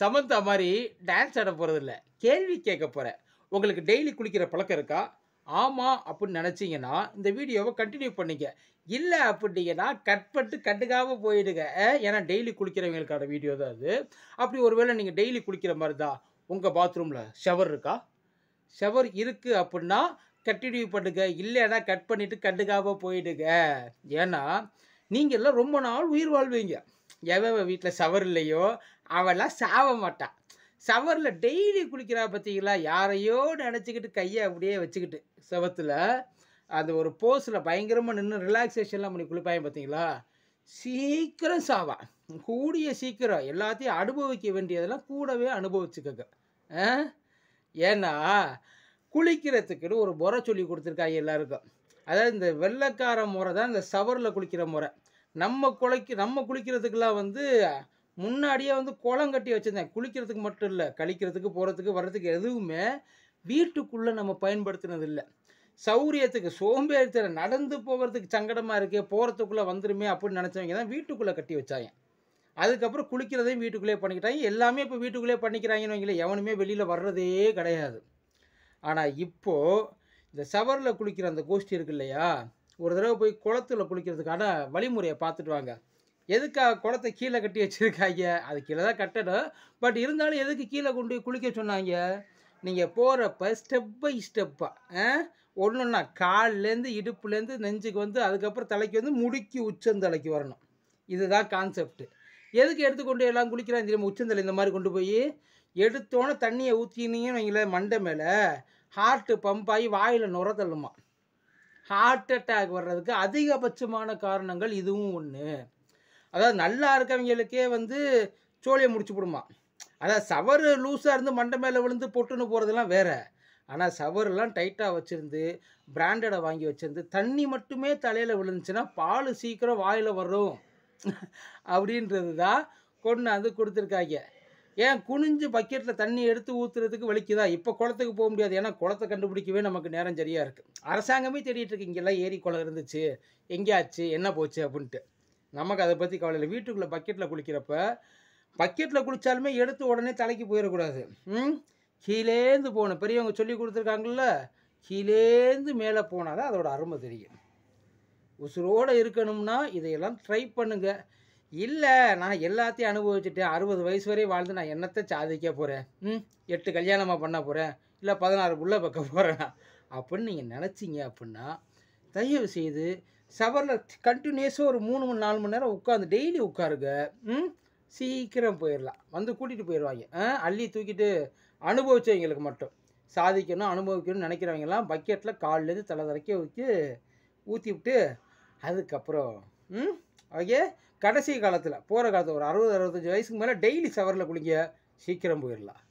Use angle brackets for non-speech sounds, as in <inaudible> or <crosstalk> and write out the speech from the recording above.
சமந்தா மாதிரி டான்ஸ் ஆட போகிறதில்ல கேள்வி கேட்க போகிறேன் உங்களுக்கு டெய்லி குளிக்கிற பழக்கம் இருக்கா ஆமாம் அப்படின்னு நினச்சிங்கன்னா இந்த வீடியோவை கண்டினியூ பண்ணிக்க இல்லை அப்படிங்கன்னா கட் பண்ணிட்டு கண்டுக்காமல் போயிடுங்க ஏன்னா டெய்லி குளிக்கிறவங்களுக்கான வீடியோ தான் அது அப்படி ஒருவேளை நீங்கள் டெய்லி குளிக்கிற மாதிரி தான் உங்கள் பாத்ரூமில் ஷவர் இருக்கா ஷவர் இருக்குது அப்படின்னா கண்டினியூ பண்ணுங்க இல்லைன்னா கட் பண்ணிவிட்டு கண்டுக்காமல் போயிடுங்க ஏன்னா எல்லாம் ரொம்ப நாள் உயிர் வாழ்வீங்க எவ வீட்டில் சவர் இல்லையோ அவெல்லாம் சாவ மாட்டான் சவரில் டெய்லி குளிக்கிறா பார்த்தீங்களா யாரையோ நினச்சிக்கிட்டு கையை அப்படியே வச்சுக்கிட்டு சவத்தில் அது ஒரு போஸில் பயங்கரமாக நின்று ரிலாக்ஸேஷன்லாம் பண்ணி குளிப்பாயும் பார்த்தீங்களா சீக்கிரம் சாவா கூடிய சீக்கிரம் எல்லாத்தையும் அனுபவிக்க வேண்டியதெல்லாம் கூடவே அனுபவிச்சுக்கோங்க ஏன்னா குளிக்கிறதுக்குன்னு ஒரு முறை சொல்லி கொடுத்துருக்காங்க எல்லாருக்கும் அதாவது இந்த வெள்ளைக்கார முறை தான் இந்த சவரில் குளிக்கிற முறை நம்ம குலைக்கு நம்ம குளிக்கிறதுக்கெல்லாம் வந்து முன்னாடியே வந்து குளம் கட்டி வச்சுருந்தேன் குளிக்கிறதுக்கு மட்டும் இல்லை கழிக்கிறதுக்கு போகிறதுக்கு வர்றதுக்கு எதுவுமே வீட்டுக்குள்ளே நம்ம பயன்படுத்தினது இல்லை சௌரியத்துக்கு சோம்பேறித்தர நடந்து போகிறதுக்கு சங்கடமாக இருக்கே போகிறதுக்குள்ளே வந்துருமே அப்படின்னு நினச்சவங்க தான் வீட்டுக்குள்ளே கட்டி வச்சாங்க அதுக்கப்புறம் குளிக்கிறதையும் வீட்டுக்குள்ளே பண்ணிக்கிட்டாங்க எல்லாமே இப்போ வீட்டுக்குள்ளே பண்ணிக்கிறாங்கன்னு வைங்களேன் எவனுமே வெளியில் வர்றதே கிடையாது ஆனால் இப்போது இந்த சவரில் குளிக்கிற அந்த கோஷ்டி இருக்கு இல்லையா ஒரு தடவை போய் குளத்தில் குளிக்கிறதுக்கான வழிமுறையை பார்த்துட்டு வாங்க எதுக்காக குளத்தை கீழே கட்டி வச்சுருக்காங்க அது கீழே தான் கட்டணும் பட் இருந்தாலும் எதுக்கு கீழே கொண்டு போய் குளிக்க சொன்னாங்க நீங்கள் போகிறப்ப ஸ்டெப் பை ஸ்டெப்பாக ஒன்று ஒன்றா கால்லேருந்து இடுப்புலேருந்து நெஞ்சுக்கு வந்து அதுக்கப்புறம் தலைக்கு வந்து முடிக்கி உச்சந்தலைக்கு வரணும் இதுதான் கான்செப்ட் எதுக்கு எடுத்துக்கொண்டு எல்லாம் குளிக்கிறாங்க தெரியுமா உச்சந்தலை இந்த மாதிரி கொண்டு போய் எடுத்தோன்னே தண்ணியை ஊற்றினீங்கன்னு வைங்களேன் மண்டை மேலே ஹார்ட்டு பம்ப் ஆகி வாயில் நுர தள்ளுமா ஹார்ட் அட்டாக் வர்றதுக்கு அதிகபட்சமான காரணங்கள் இதுவும் ஒன்று அதாவது நல்லா இருக்கவங்களுக்கே வந்து சோழியை முடிச்சு விடுமா அதாவது சவறு லூஸாக இருந்து மண்டை மேலே விழுந்து பொட்டுன்னு போகிறதெல்லாம் வேறு ஆனால் சவரெல்லாம் டைட்டாக வச்சுருந்து பிராண்டடை வாங்கி வச்சுருந்து தண்ணி மட்டுமே தலையில் விழுந்துச்சுன்னா பால் சீக்கிரம் வாயில் வரும் <laughs> அப்படின்றது தான் வந்து கொடுத்துருக்காங்க ஏன் குனிஞ்சு பக்கெட்டில் தண்ணி எடுத்து ஊற்றுறதுக்கு வலிக்குதா இப்போ குளத்துக்கு போக முடியாது ஏன்னா குளத்தை கண்டுபிடிக்கவே நமக்கு நேரம் சரியாக இருக்குது அரசாங்கமே தேடிட்டு இருக்கு இங்கெல்லாம் ஏரி குளம் இருந்துச்சு எங்கேயாச்சு என்ன போச்சு அப்படின்ட்டு நமக்கு அதை பற்றி கவலை இல்லை வீட்டுக்குள்ளே பக்கெட்டில் குளிக்கிறப்ப பக்கெட்டில் குளித்தாலுமே எடுத்து உடனே தலைக்கு போயிடக்கூடாது ம் கீழேந்து போகணும் பெரியவங்க சொல்லி கொடுத்துருக்காங்கல்ல கீழேந்து மேலே போனால் தான் அதோட அருமை தெரியும் உசுரோடு இருக்கணும்னா இதையெல்லாம் ட்ரை பண்ணுங்கள் இல்லை நான் எல்லாத்தையும் அனுபவிச்சுட்டு அறுபது வயசு வரையும் வாழ்ந்து நான் என்னத்தை சாதிக்க போகிறேன் ம் எட்டு கல்யாணமாக பண்ண போகிறேன் இல்லை பதினாறு புள்ள பக்க போகிறேன் அப்படின்னு நீங்கள் நினச்சிங்க அப்படின்னா தயவு செய்து சவரில் கண்டினியூஸாக ஒரு மூணு மணி நாலு மணி நேரம் உட்காந்து டெய்லி உட்காருங்க ம் சீக்கிரம் போயிடலாம் வந்து கூட்டிகிட்டு போயிடுவாங்க ஆ அள்ளி தூக்கிட்டு அனுபவிச்சவங்களுக்கு மட்டும் சாதிக்கணும் அனுபவிக்கணும்னு நினைக்கிறவங்கலாம் பக்கெட்டில் காலிலேருந்து தலை தலைக்க வச்சு ஊற்றி விட்டு அதுக்கப்புறம் ம் ஓகே கடைசி காலத்தில் போகிற காலத்தில் ஒரு அறுபது அறுபத்தஞ்சி வயசுக்கு மேலே டெய்லி சவரில் குளிங்க சீக்கிரம் போயிடலாம்